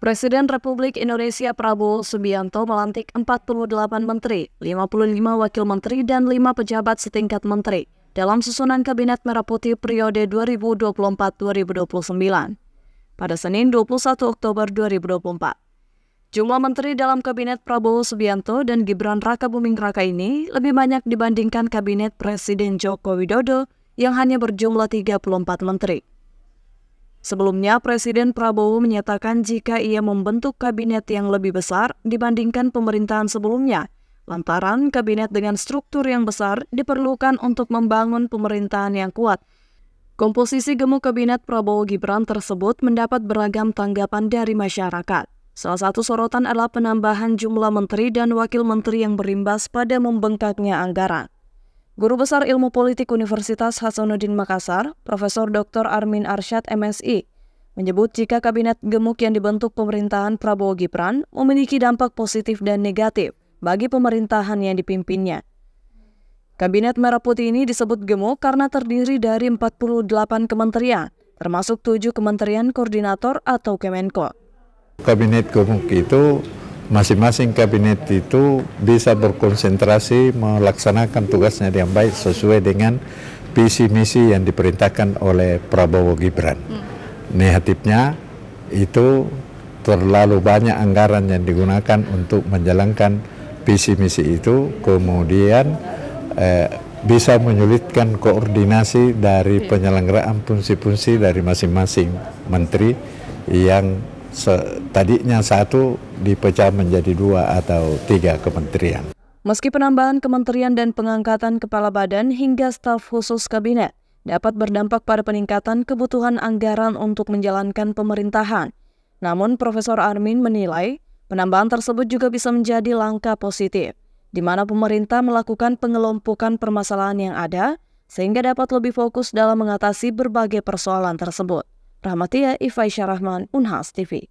Presiden Republik Indonesia Prabowo Subianto melantik 48 menteri, 55 wakil menteri, dan 5 pejabat setingkat menteri dalam susunan Kabinet Merah Putih periode 2024-2029 pada Senin 21 Oktober 2024. Jumlah menteri dalam Kabinet Prabowo Subianto dan Gibran Raka Buming Raka ini lebih banyak dibandingkan Kabinet Presiden Joko Widodo yang hanya berjumlah 34 menteri. Sebelumnya, Presiden Prabowo menyatakan jika ia membentuk kabinet yang lebih besar dibandingkan pemerintahan sebelumnya, lantaran kabinet dengan struktur yang besar diperlukan untuk membangun pemerintahan yang kuat. Komposisi gemuk kabinet Prabowo Gibran tersebut mendapat beragam tanggapan dari masyarakat. Salah satu sorotan adalah penambahan jumlah menteri dan wakil menteri yang berimbas pada membengkaknya anggaran. Guru Besar Ilmu Politik Universitas Hasanuddin Makassar, Profesor Dr. Armin Arsyad MSI, menyebut jika kabinet gemuk yang dibentuk pemerintahan Prabowo Gibran memiliki dampak positif dan negatif bagi pemerintahan yang dipimpinnya. Kabinet Merah Putih ini disebut gemuk karena terdiri dari 48 kementerian, termasuk 7 kementerian koordinator atau Kemenko. Kabinet gemuk itu masing-masing kabinet itu bisa berkonsentrasi melaksanakan tugasnya dengan baik sesuai dengan visi misi yang diperintahkan oleh Prabowo Gibran. Hmm. Negatifnya itu terlalu banyak anggaran yang digunakan untuk menjalankan visi misi itu, kemudian eh, bisa menyulitkan koordinasi dari iya. penyelenggaraan fungsi-fungsi dari masing-masing menteri yang tadinya satu dipecah menjadi dua atau tiga kementerian. Meski penambahan kementerian dan pengangkatan kepala badan hingga staf khusus kabinet dapat berdampak pada peningkatan kebutuhan anggaran untuk menjalankan pemerintahan, namun Profesor Armin menilai penambahan tersebut juga bisa menjadi langkah positif, di mana pemerintah melakukan pengelompokan permasalahan yang ada sehingga dapat lebih fokus dalam mengatasi berbagai persoalan tersebut rahmatya Ifaisyah Rahman Unhas TV